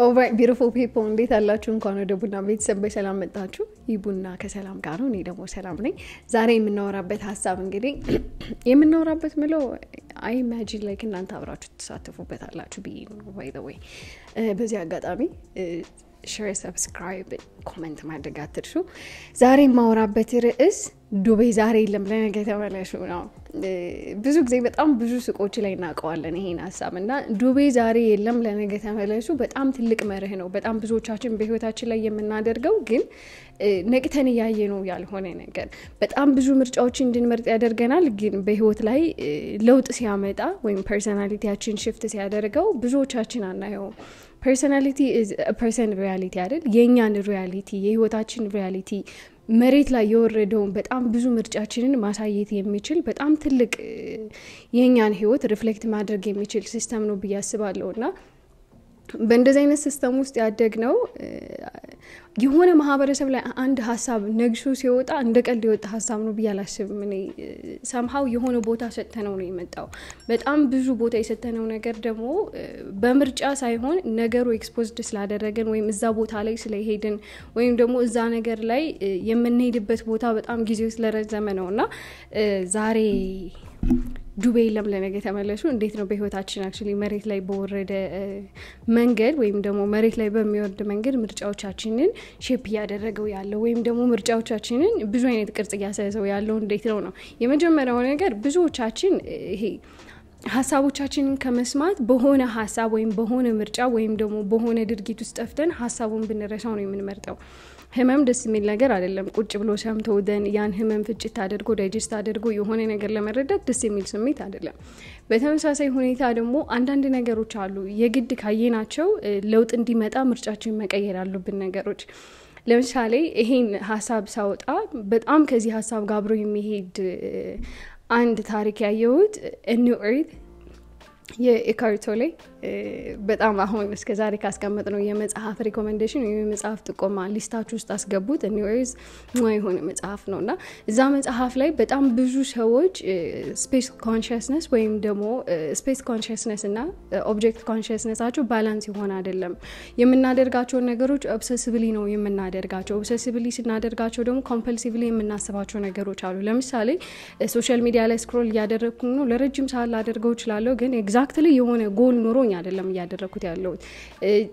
ኦልራይት ቢዩቲፉል እንዴት አላችሁ? እንኳን ወደ ቡና ቤተሰብ በሰላም መጣችሁ። ይህ ቡና ከሰላም ጋር ነው። እኔ ደግሞ ሰላም ነኝ። ዛሬ የምናወራበት ሀሳብ እንግዲህ የምናወራበት ምለው አይ ኢማጂን ላይክ እናንተ አብራችሁ ትሳተፉበት አላችሁ ብዬ ነው። ባይ ዘ ወይ በዚህ አጋጣሚ ሽር፣ ሰብስክራይብ፣ ኮመንት ማድረግ አትርሱ። ዛሬ የማወራበት ርዕስ ዱቤ ዛሬ የለም ለነገ የተመለሹ ነው። ብዙ ጊዜ በጣም ብዙ ሱቆች ላይ እናውቀዋለን ይሄን ሀሳብ እና ዱቤ ዛሬ የለም ለነገ ተመለሱ በጣም ትልቅ መርህ ነው። በጣም ብዙዎቻችን በህይወታችን ላይ የምናደርገው ግን ነቅተን እያየ ነው ያልሆነ ነገር በጣም ብዙ ምርጫዎችን እንድንመርጥ ያደርገናል። ግን በህይወት ላይ ለውጥ ሲያመጣ ወይም ፐርሶናሊቲያችን ሽፍት ሲያደርገው ብዙዎቻችን አናየውም። ፐርሶናሊቲ ፐርሰን ሪያሊቲ አይደል? የእኛን ሪያሊቲ የህይወታችን ሪያሊቲ መሬት ላይ የወረደውን በጣም ብዙ ምርጫችንን ማሳየት የሚችል በጣም ትልቅ የእኛን ህይወት ሪፍሌክት ማድረግ የሚችል ሲስተም ነው ብዬ አስባለሁ እና በእንደዚህ አይነት ሲስተም ውስጥ ያደግ ነው። የሆነ ማህበረሰብ ላይ አንድ ሀሳብ ነግሾ ሲወጣ እንደ ቀልድ የወጣ ሀሳብ ነው ብዬ አላስብም። እኔ ሰምሀው የሆነ ቦታ ሰጥተነው ነው የመጣው። በጣም ብዙ ቦታ የሰጠነው ነገር ደግሞ በምርጫ ሳይሆን ነገሩ ኤክስፖዝድ ስላደረገን ወይም እዛ ቦታ ላይ ስለሄድን ወይም ደግሞ እዛ ነገር ላይ የምንሄድበት ቦታ በጣም ጊዜው ስለረዘመ ነው እና ዛሬ ዱቤ የለም የተመለሱ እንዴት ነው በህይወታችን አክቹዋሊ መሬት ላይ በወረደ መንገድ ወይም ደግሞ መሬት ላይ በሚወርድ መንገድ ምርጫዎቻችንን ሼፕ እያደረገው ያለው ወይም ደግሞ ምርጫዎቻችንን ብዙ አይነት ቅርጽ እያሰዘው ያለው እንዴት ነው ነው የመጀመሪያው ነገር ብዙዎቻችን ይሄ ሀሳቦቻችንን ከመስማት በሆነ ሀሳብ ወይም በሆነ ምርጫ ወይም ደግሞ በሆነ ድርጊት ውስጥ ጠፍተን ሀሳቡን ብንረሳው ነው የምንመርጠው። ህመም ደስ የሚል ነገር አይደለም። ቁጭ ብሎ ሰምቶ ደን ያን ህመም ፍጭት አድርጎ ዳይጀስት አድርጎ የሆነ ነገር ለመረዳት ደስ የሚል ስሜት አይደለም። በተመሳሳይ ሁኔታ ደግሞ አንዳንድ ነገሮች አሉ የግድ ካየናቸው ለውጥ እንዲመጣ ምርጫችን መቀየር ያሉብን ነገሮች ለምሳሌ ይሄን ሀሳብ ሳወጣ በጣም ከዚህ ሀሳብ ጋር አብሮ የሚሄድ አንድ ታሪክ ያየሁት ኒው ኤርት የኢካሪቶ ላይ በጣም አሁን እስከ ዛሬ ካስቀመጥ ነው የመጽሐፍ ሪኮሜንዴሽን ወይም የመጽሐፍ ጥቆማ ሊስታች ውስጥ አስገቡት። ኒዌርዝ የሆነ መጽሐፍ ነው እና እዛ መጽሐፍ ላይ በጣም ብዙ ሰዎች ስፔስ ኮንሽስነስ ወይም ደግሞ ስፔስ ኮንሽስነስ እና ኦብጀክት ኮንሽስነሳቸው ባላንስ የሆነ አይደለም። የምናደርጋቸውን ነገሮች ኦብሰሲብሊ ነው የምናደርጋቸው። ኦብሰሲብሊ ስናደርጋቸው ደግሞ ኮምፐልሲቭሊ የምናስባቸው ነገሮች አሉ። ለምሳሌ ሶሻል ሚዲያ ላይ ስክሮል እያደረግኩኝ ነው፣ ለረጅም ሰዓት ላደርገው እችላለሁ ግን ኤግዛክትሊ የሆነ ጎል ኖሮኝ አይደለም እያደረግኩት ያለሁት።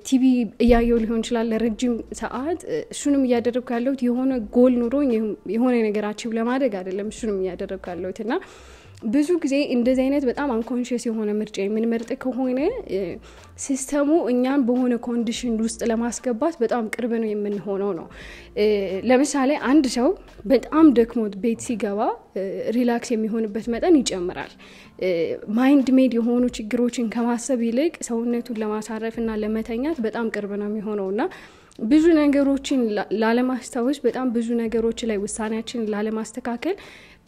ቲቪ እያየው ሊሆን ይችላል ለረጅም ሰዓት። እሱንም እያደረግኩ ያለሁት የሆነ ጎል ኖሮኝ የሆነ ነገር አቺቭ ለማድረግ አይደለም። እሱንም እያደረግኩ ያለሁት እና ብዙ ጊዜ እንደዚህ አይነት በጣም አንኮንሽስ የሆነ ምርጫ የምንመርጥ ከሆነ ሲስተሙ እኛን በሆነ ኮንዲሽን ውስጥ ለማስገባት በጣም ቅርብ ነው የምንሆነው ነው። ለምሳሌ አንድ ሰው በጣም ደክሞት ቤት ሲገባ ሪላክስ የሚሆንበት መጠን ይጨምራል። ማይንድ ሜድ የሆኑ ችግሮችን ከማሰብ ይልቅ ሰውነቱን ለማሳረፍ እና ለመተኛት በጣም ቅርብ ነው የሚሆነው እና ብዙ ነገሮችን ላለማስታወስ በጣም ብዙ ነገሮች ላይ ውሳኔያችን ላለማስተካከል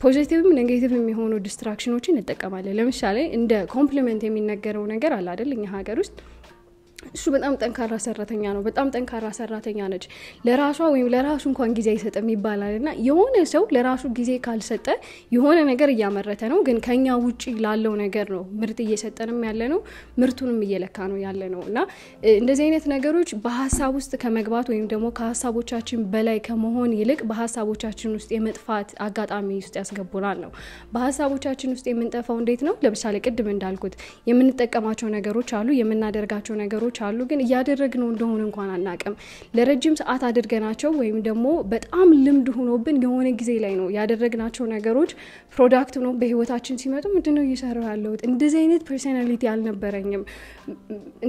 ፖዚቲቭም ኔጌቲቭ የሚሆኑ ዲስትራክሽኖችን እንጠቀማለን። ለምሳሌ እንደ ኮምፕሊመንት የሚነገረው ነገር አለ አይደል እኛ ሀገር ውስጥ እሱ በጣም ጠንካራ ሰራተኛ ነው። በጣም ጠንካራ ሰራተኛ ነች። ለራሷ ወይም ለራሱ እንኳን ጊዜ አይሰጥም ይባላል እና የሆነ ሰው ለራሱ ጊዜ ካልሰጠ የሆነ ነገር እያመረተ ነው፣ ግን ከኛ ውጭ ላለው ነገር ነው ምርት እየሰጠንም ያለ ነው፣ ምርቱንም እየለካ ነው ያለ ነው እና እንደዚህ አይነት ነገሮች በሀሳብ ውስጥ ከመግባት ወይም ደግሞ ከሀሳቦቻችን በላይ ከመሆን ይልቅ በሀሳቦቻችን ውስጥ የመጥፋት አጋጣሚ ውስጥ ያስገቡናል ነው። በሀሳቦቻችን ውስጥ የምንጠፋው እንዴት ነው? ለምሳሌ ቅድም እንዳልኩት የምንጠቀማቸው ነገሮች አሉ፣ የምናደርጋቸው ነገሮች ነገሮች አሉ፣ ግን ነው እንደሆነ እንኳን አናቅም። ለረጅም ሰዓት አድርገናቸው ወይም ደግሞ በጣም ልምድ ሆኖብን የሆነ ጊዜ ላይ ነው ያደረግናቸው ነገሮች ፕሮዳክት ነው በህይወታችን ሲመጡ ምንድነው እየሰራ ያለሁት? እንደዚህ አይነት ፐርሶናሊቲ አልነበረኝም፣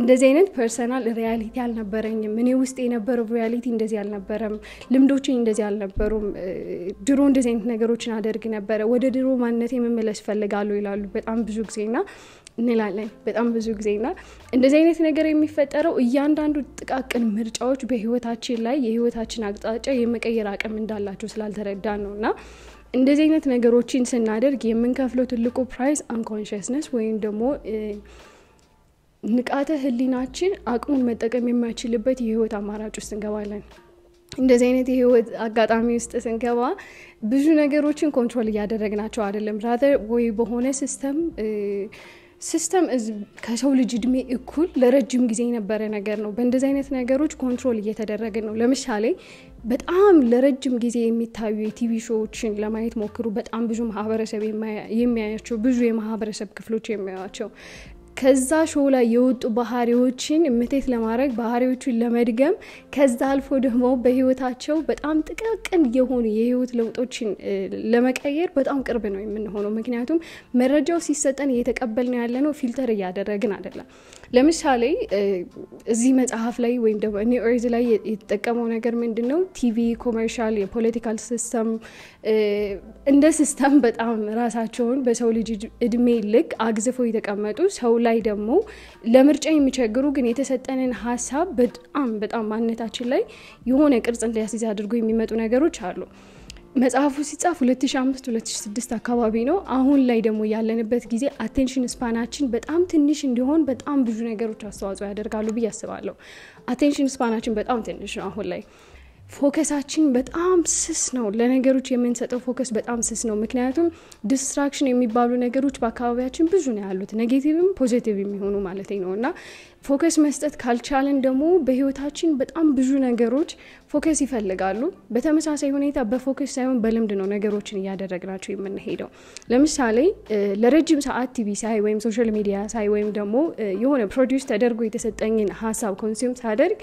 እንደዚህ አይነት ፐርሰናል ሪያሊቲ አልነበረኝም። እኔ ውስጥ የነበረው ሪያሊቲ እንደዚህ አልነበረም፣ ልምዶች እንደዚህ አልነበሩም። ድሮ እንደዚህ አይነት ነገሮችን አደርግ ነበረ፣ ወደ ድሮ ማንነት የመመለስ ፈልጋለሁ ይላሉ በጣም ብዙ ጊዜና እንላለን በጣም ብዙ ጊዜና እንደዚህ አይነት ነገር የሚ የሚፈጠረው እያንዳንዱ ጥቃቅን ምርጫዎች በህይወታችን ላይ የህይወታችን አቅጣጫ የመቀየር አቅም እንዳላቸው ስላልተረዳን ነው እና እንደዚህ አይነት ነገሮችን ስናደርግ የምንከፍለው ትልቁ ፕራይስ አንኮንሽስነስ ወይም ደግሞ ንቃተ ህሊናችን አቅሙን መጠቀም የማይችልበት የህይወት አማራጭ ውስጥ እንገባለን እንደዚህ አይነት የህይወት አጋጣሚ ውስጥ ስንገባ ብዙ ነገሮችን ኮንትሮል እያደረግናቸው አይደለም ራተር ወይ በሆነ ሲስተም ሲስተም ከሰው ልጅ እድሜ እኩል ለረጅም ጊዜ የነበረ ነገር ነው። በእንደዚህ አይነት ነገሮች ኮንትሮል እየተደረገ ነው። ለምሳሌ በጣም ለረጅም ጊዜ የሚታዩ የቲቪ ሾዎችን ለማየት ሞክሩ። በጣም ብዙ ማህበረሰብ የሚያያቸው ብዙ የማህበረሰብ ክፍሎች የሚያያቸው ከዛ ሾው ላይ የወጡ ባህሪዎችን ምቴት ለማድረግ ባህሪዎቹን ለመድገም ከዛ አልፎ ደግሞ በህይወታቸው በጣም ጥቃቅን የሆኑ የህይወት ለውጦችን ለመቀየር በጣም ቅርብ ነው የምንሆነው። ምክንያቱም መረጃው ሲሰጠን እየተቀበልን ያለ ነው፣ ፊልተር እያደረግን አይደለም። ለምሳሌ እዚህ መጽሐፍ ላይ ወይም ደግሞ ኒው ላይ የተጠቀመው ነገር ምንድን ነው? ቲቪ፣ ኮመርሻል፣ የፖለቲካል ሲስተም እንደ ሲስተም በጣም ራሳቸውን በሰው ልጅ እድሜ ልክ አግዝፈው የተቀመጡ ሰው ላይ ደግሞ ለምርጫ የሚቸግሩ ግን የተሰጠንን ሀሳብ በጣም በጣም ማንነታችን ላይ የሆነ ቅርጽ እንዲያስይዝ አድርጎ የሚመጡ ነገሮች አሉ። መጽሐፉ ሲጻፍ 2005 2006 አካባቢ ነው። አሁን ላይ ደግሞ ያለንበት ጊዜ አቴንሽን ስፓናችን በጣም ትንሽ እንዲሆን በጣም ብዙ ነገሮች አስተዋጽኦ ያደርጋሉ ብዬ አስባለሁ። አቴንሽን ስፓናችን በጣም ትንሽ ነው አሁን ላይ ፎከሳችን በጣም ስስ ነው። ለነገሮች የምንሰጠው ፎከስ በጣም ስስ ነው። ምክንያቱም ዲስትራክሽን የሚባሉ ነገሮች በአካባቢያችን ብዙ ነው ያሉት፣ ኔጌቲቭም ፖዚቲቭ የሚሆኑ ማለት ነው እና ፎከስ መስጠት ካልቻለን ደግሞ በህይወታችን በጣም ብዙ ነገሮች ፎከስ ይፈልጋሉ። በተመሳሳይ ሁኔታ በፎከስ ሳይሆን በልምድ ነው ነገሮችን እያደረግናቸው የምንሄደው። ለምሳሌ ለረጅም ሰዓት ቲቪ ሳይ ወይም ሶሻል ሚዲያ ሳይ ወይም ደግሞ የሆነ ፕሮዲውስ ተደርጎ የተሰጠኝን ሀሳብ ኮንሱም ሳደርግ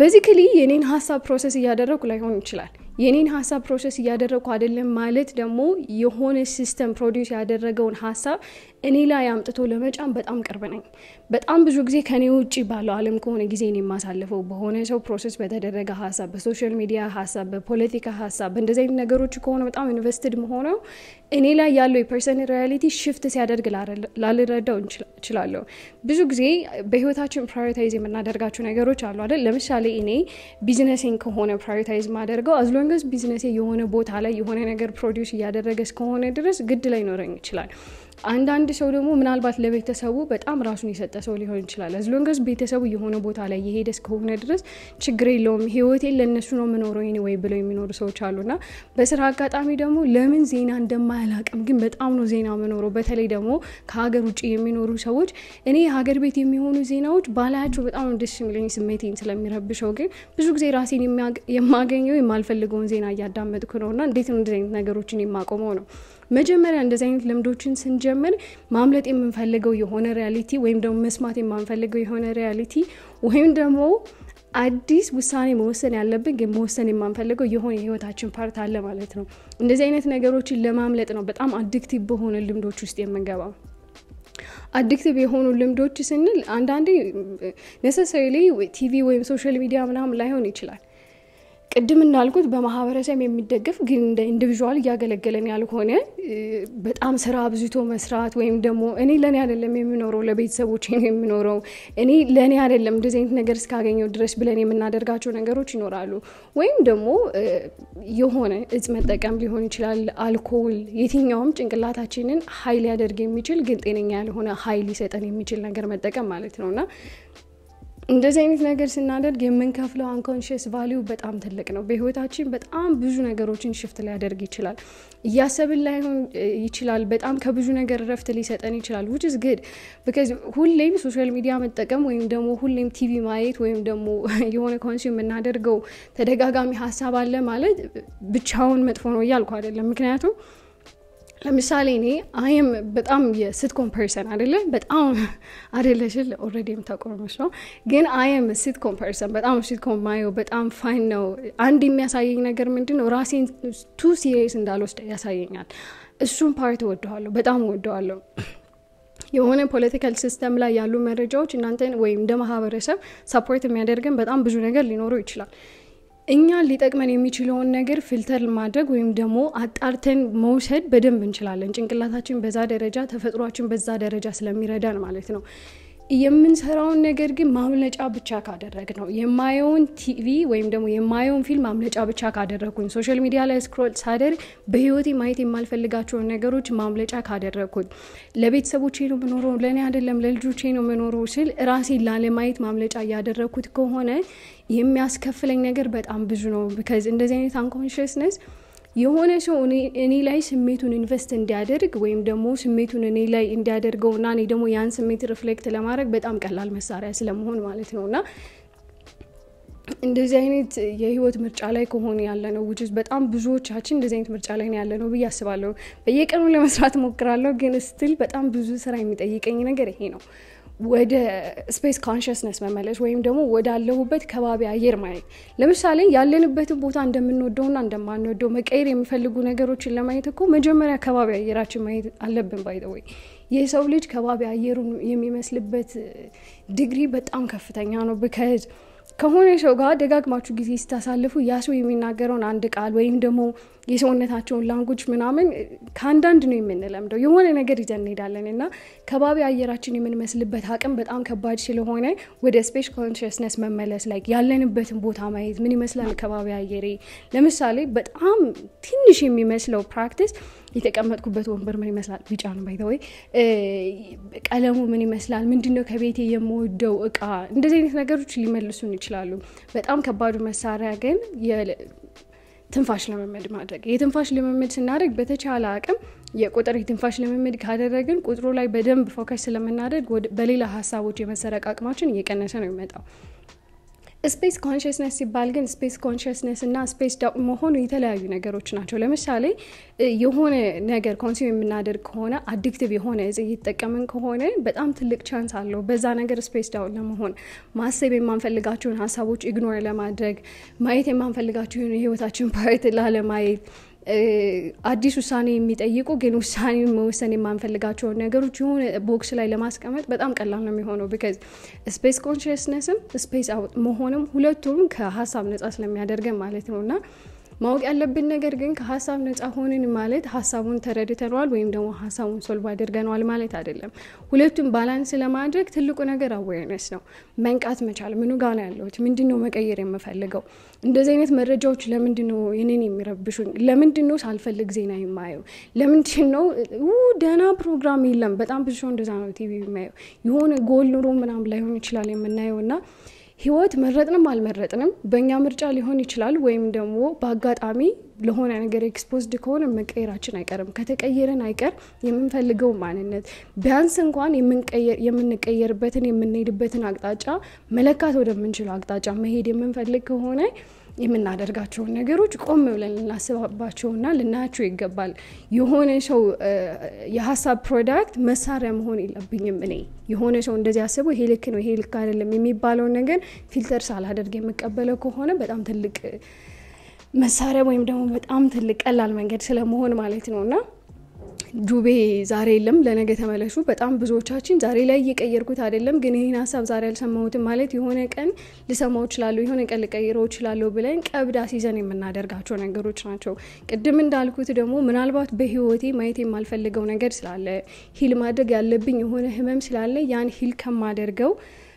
ቤዚካሊ የኔን ሀሳብ ፕሮሰስ እያደረጉ ላይሆን ይችላል የኔን ሀሳብ ፕሮሰስ እያደረግኩ አይደለም ማለት ደግሞ የሆነ ሲስተም ፕሮዲውስ ያደረገውን ሀሳብ እኔ ላይ አምጥቶ ለመጫን በጣም ቅርብ ነኝ። በጣም ብዙ ጊዜ ከኔ ውጭ ባለው ዓለም ከሆነ ጊዜ የማሳልፈው በሆነ ሰው ፕሮሰስ በተደረገ ሀሳብ፣ በሶሻል ሚዲያ ሀሳብ፣ በፖለቲካ ሀሳብ፣ በእንደዚህ አይነት ነገሮች ከሆነ በጣም ኢንቨስትድ መሆነው እኔ ላይ ያለው የፐርሰን ሪያሊቲ ሽፍት ሲያደርግ ላልረዳው እችላለሁ። ብዙ ጊዜ በህይወታችን ፕራዮሪታይዝ የምናደርጋቸው ነገሮች አሉ አይደል? ለምሳሌ እኔ ቢዝነሴን ከሆነ ፕራዮሪታይዝ ማደርገው አዝሎ ሎንግ ቢዝነሴ የሆነ ቦታ ላይ የሆነ ነገር ፕሮዲውስ እያደረገ እስከሆነ ድረስ ግድ ላይ ኖረኝ ይችላል አንዳንድ ሰው ደግሞ ምናልባት ለቤተሰቡ በጣም ራሱን የሰጠ ሰው ሊሆን ይችላል። አዝሎንገስ ቤተሰቡ የሆነ ቦታ ላይ የሄደ እስከሆነ ድረስ ችግር የለውም ህይወቴን ለእነሱ ነው የምኖረው ኔ ወይ ብለው የሚኖሩ ሰዎች አሉና በስራ አጋጣሚ ደግሞ ለምን ዜና እንደማያላቅም ግን በጣም ነው ዜና የምኖረው። በተለይ ደግሞ ከሀገር ውጭ የሚኖሩ ሰዎች እኔ ሀገር ቤት የሚሆኑ ዜናዎች ባላያቸው በጣም ነው ደስ የሚለኝ ስሜቴን ስለሚረብሸው። ግን ብዙ ጊዜ ራሴን የማገኘው የማልፈልገውን ዜና እያዳመጥኩ ነውና እንዴት ነው እንደዚህ አይነት ነገሮችን የማቆመው ነው መጀመሪያ እንደዚህ አይነት ልምዶችን ስንጀምር ማምለጥ የምንፈልገው የሆነ ሪያሊቲ ወይም ደግሞ መስማት የማንፈልገው የሆነ ሪያሊቲ ወይም ደግሞ አዲስ ውሳኔ መወሰን ያለብን ግን መወሰን የማንፈልገው የሆነ የህይወታችን ፓርት አለ ማለት ነው። እንደዚህ አይነት ነገሮችን ለማምለጥ ነው በጣም አዲክቲቭ በሆነ ልምዶች ውስጥ የምንገባው። አዲክቲቭ የሆኑ ልምዶች ስንል አንዳንዴ ነሰሰሪ ቲቪ ወይም ሶሻል ሚዲያ ምናምን ላይሆን ይችላል ቅድም እናልኩት በማህበረሰብ የሚደገፍ ግን እንደ ኢንዲቪዥዋል እያገለገለን ያልሆነ በጣም ስራ አብዝቶ መስራት ወይም ደግሞ እኔ ለእኔ አይደለም የሚኖረው ለቤተሰቦች ነው የሚኖረው እኔ ለእኔ አይደለም እንደዚህ አይነት ነገር እስካገኘው ድረስ ብለን የምናደርጋቸው ነገሮች ይኖራሉ። ወይም ደግሞ የሆነ እጽ መጠቀም ሊሆን ይችላል፣ አልኮል፣ የትኛውም ጭንቅላታችንን ሀይል ሊያደርግ የሚችል ግን ጤነኛ ያልሆነ ሀይል ሊሰጠን የሚችል ነገር መጠቀም ማለት ነውና እንደዚህ አይነት ነገር ስናደርግ የምንከፍለው አንኮንሽስ ቫሊዩ በጣም ትልቅ ነው። በህይወታችን በጣም ብዙ ነገሮችን ሽፍት ሊያደርግ ይችላል። እያሰብን ላይሆን ይችላል። በጣም ከብዙ ነገር እረፍት ሊሰጠን ይችላል። ዊች ግድ ቢካዝ ሁሌም ሶሻል ሚዲያ መጠቀም ወይም ደግሞ ሁሌም ቲቪ ማየት ወይም ደግሞ የሆነ ኮንሱም የምናደርገው ተደጋጋሚ ሀሳብ አለ ማለት ብቻውን መጥፎ ነው እያልኩ አይደለም። ምክንያቱም ለምሳሌ እኔ አይም በጣም የሲትኮም ፐርሰን አደለ በጣም አደለሽል ኦረዲ የምታቆመ ነው ግን አይም ሲትኮም ፐርሰን በጣም ሲትኮም ማየው በጣም ፋይን ነው አንድ የሚያሳየኝ ነገር ምንድን ነው ራሴን ቱ ሲሪየስ እንዳልወስድ ያሳየኛል እሱን ፓርት ወደዋለሁ በጣም ወደዋለሁ የሆነ ፖለቲካል ሲስተም ላይ ያሉ መረጃዎች እናንተን ወይም እንደ ማህበረሰብ ሰፖርት የሚያደርገን በጣም ብዙ ነገር ሊኖረው ይችላል እኛን ሊጠቅመን የሚችለውን ነገር ፊልተር ማድረግ ወይም ደግሞ አጣርተን መውሰድ በደንብ እንችላለን። ጭንቅላታችን በዛ ደረጃ ተፈጥሯችን በዛ ደረጃ ስለሚረዳን ማለት ነው። የምንሰራውን ነገር ግን ማምለጫ ብቻ ካደረግ ነው የማየውን ቲቪ ወይም ደግሞ የማየውን ፊልም ማምለጫ ብቻ ካደረግኩኝ፣ ሶሻል ሚዲያ ላይ ስክሮል ሳደር በህይወቴ ማየት የማልፈልጋቸውን ነገሮች ማምለጫ ካደረግኩኝ፣ ለቤተሰቦቼ ነው የምኖረው ለእኔ አይደለም ለልጆቼ ነው የምኖረው ስል ራሴን ላለማየት ማምለጫ እያደረግኩት ከሆነ የሚያስከፍለኝ ነገር በጣም ብዙ ነው። ከዚ እንደዚህ አይነት አንኮንሽስነስ የሆነ ሰው እኔ ላይ ስሜቱን ኢንቨስት እንዲያደርግ ወይም ደግሞ ስሜቱን እኔ ላይ እንዲያደርገው እና እኔ ደግሞ ያን ስሜት ሪፍሌክት ለማድረግ በጣም ቀላል መሳሪያ ስለመሆን ማለት ነው እና እንደዚህ አይነት የህይወት ምርጫ ላይ ከሆነ ያለ ነው ውጭ በጣም ብዙዎቻችን እንደዚህ አይነት ምርጫ ላይ ያለ ነው ብዬ አስባለሁ። በየቀኑ ለመስራት ሞክራለሁ፣ ግን ስትል በጣም ብዙ ስራ የሚጠይቀኝ ነገር ይሄ ነው። ወደ ስፔስ ኮንሽስነስ መመለስ ወይም ደግሞ ወዳለሁበት ከባቢ አየር ማየት። ለምሳሌ ያለንበትን ቦታ እንደምንወደውና እንደማንወደው መቀየር የሚፈልጉ ነገሮችን ለማየት እኮ መጀመሪያ ከባቢ አየራችን ማየት አለብን። ወይ የሰው ልጅ ከባቢ አየሩን የሚመስልበት ዲግሪ በጣም ከፍተኛ ነው። ብከዝ ከሆነ ሰው ጋር ደጋግማችሁ ጊዜ ስታሳልፉ ያ ሰው የሚናገረውን አንድ ቃል ወይም ደግሞ የሰውነታቸውን ላንጉጅ ምናምን ከአንዳንድ ነው የምንለምደው። የሆነ ነገር ይዘን እንሄዳለን እና ከባቢ አየራችን የምንመስልበት አቅም በጣም ከባድ ስለሆነ ወደ ስፔሽ ኮንሽስነስ መመለስ ላይ ያለንበትን ቦታ ማየት ምን ይመስላል ከባቢ አየሬ። ለምሳሌ በጣም ትንሽ የሚመስለው ፕራክቲስ የተቀመጥኩበት ወንበር ምን ይመስላል? ቢጫ ነው ባይተወይ፣ ቀለሙ ምን ይመስላል? ምንድነው ከቤቴ የምወደው እቃ? እንደዚህ አይነት ነገሮች ሊመልሱን ይችላሉ። በጣም ከባዱ መሳሪያ ግን ትንፋሽ ልምምድ ማድረግ የትንፋሽ ልምምድ ስናደርግ በተቻለ አቅም የቁጥር የትንፋሽ ልምምድ ካደረግን ቁጥሩ ላይ በደንብ ፎከስ ስለምናደርግ በሌላ ሀሳቦች የመሰረቅ አቅማችን እየቀነሰ ነው የሚመጣው። ስፔስ ኮንሽስነስ ሲባል ግን ስፔስ ኮንሽስነስ እና ስፔስ መሆኑ የተለያዩ ነገሮች ናቸው። ለምሳሌ የሆነ ነገር ኮንሱም የምናደርግ ከሆነ አዲክቲቭ የሆነ እጽ እየተጠቀምን ከሆነ በጣም ትልቅ ቻንስ አለው በዛ ነገር ስፔስ ዳውን ለመሆን ማሰብ የማንፈልጋቸውን ሀሳቦች ኢግኖር ለማድረግ ማየት የማንፈልጋቸውን የህይወታችን ፓርት ላለማየት አዲስ ውሳኔ የሚጠይቁ ግን ውሳኔ መወሰን የማንፈልጋቸውን ነገሮች የሆነ ቦክስ ላይ ለማስቀመጥ በጣም ቀላል ነው የሚሆነው። ቢካዝ ስፔስ ኮንሽስነስም ስፔስ አውት መሆንም ሁለቱም ከሀሳብ ነጻ ስለሚያደርገን ማለት ነው እና ማወቅ ያለብን ነገር ግን ከሀሳብ ነጻ ሆንን ማለት ሀሳቡን ተረድተነዋል ወይም ደግሞ ሀሳቡን ሶልቭ አድርገነዋል ማለት አይደለም። ሁለቱም ባላንስ ለማድረግ ትልቁ ነገር አዌርነስ ነው፣ መንቃት መቻል። ምኑ ጋ ነው ያለሁት? ምንድን ነው መቀየር የምፈልገው? እንደዚህ አይነት መረጃዎች ለምንድን ነው እኔን የሚረብሹኝ? ለምንድን ነው ሳልፈልግ ዜና የማየው? ለምንድን ነው ደህና ፕሮግራም የለም? በጣም ብዙ ሰው እንደዛ ነው ቲቪ የሚያየው። የሆነ ጎል ኑሮ ምናምን ላይሆን ይችላል የምናየው እና ህይወት መረጥንም አልመረጥንም በእኛ ምርጫ ሊሆን ይችላል ወይም ደግሞ በአጋጣሚ ለሆነ ነገር ኤክስፖዝድ ከሆነ መቀየራችን አይቀርም። ከተቀየርን አይቀር የምንፈልገው ማንነት ቢያንስ እንኳን የምንቀየርበትን የምንሄድበትን አቅጣጫ መለካት ወደምንችለው አቅጣጫ መሄድ የምንፈልግ ከሆነ የምናደርጋቸውን ነገሮች ቆም ብለን ልናስባባቸውና ልናያቸው ይገባል። የሆነ ሰው የሀሳብ ፕሮዳክት መሳሪያ መሆን የለብኝም። እኔ የሆነ ሰው እንደዚህ አስቡ ይሄ ልክ ነው፣ ይሄ ልክ አይደለም የሚባለውን ነገር ፊልተር ሳላደርግ የምቀበለው ከሆነ በጣም ትልቅ መሳሪያ ወይም ደግሞ በጣም ትልቅ ቀላል መንገድ ስለመሆን ማለት ነው እና ዱቤ ዛሬ የለም ለነገ ተመለሱ። በጣም ብዙዎቻችን ዛሬ ላይ እየቀየርኩት አይደለም፣ ግን ይህን ሀሳብ ዛሬ አልሰማሁትም ማለት የሆነ ቀን ልሰማው እችላለሁ፣ የሆነ ቀን ልቀይረው እችላለሁ ብለን ቀብዳ ሲዘን የምናደርጋቸው ነገሮች ናቸው። ቅድም እንዳልኩት ደግሞ ምናልባት በህይወቴ ማየት የማልፈልገው ነገር ስላለ ሂል ማድረግ ያለብኝ የሆነ ህመም ስላለ ያን ሂል ከማደርገው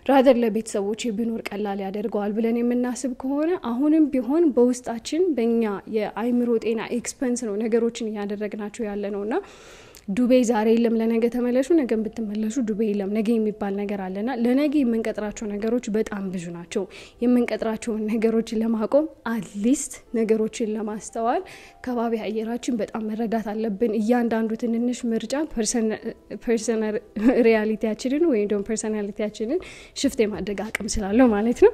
ራደር ለቤተሰቦች ቢኖር ቀላል ያደርገዋል ብለን የምናስብ ከሆነ አሁንም ቢሆን በውስጣችን በእኛ የአይምሮ ጤና ኤክስፐንስ ነው ነገሮችን እያደረግናቸው ያለ ነውና ዱቤ ዛሬ የለም ለነገ ተመለሱ፣ ነገን ብትመለሱ ዱቤ የለም ነገ የሚባል ነገር አለና ለነገ የምንቀጥራቸው ነገሮች በጣም ብዙ ናቸው። የምንቀጥራቸውን ነገሮች ለማቆም አትሊስት ነገሮችን ለማስተዋል ከባቢ አየራችን በጣም መረዳት አለብን። እያንዳንዱ ትንንሽ ምርጫ ሪያሊቲያችንን ወይም ደግሞ ፐርሰናሊቲያችንን ሽፍት የማድረግ አቅም ስላለው ማለት ነው።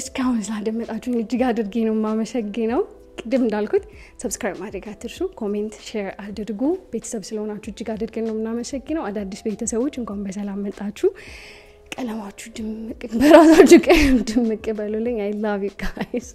እስካሁን ስላደመጣችሁን እጅግ አድርጌ ነው የማመሰግነው። ቅድም እንዳልኩት ሰብስክራይብ ማድረግ አትርሱ። ኮሜንት፣ ሼር አድርጉ። ቤተሰብ ስለሆናችሁ እጅግ አድርገን ነው የምናመሰግነው። አዳዲስ ቤተሰቦች እንኳን በሰላም መጣችሁ። ቀለማችሁ ድምቅ፣ በራሳችሁ ቀለም ድምቅ በሉልኝ። አይ ላቭ ዩ ጋይስ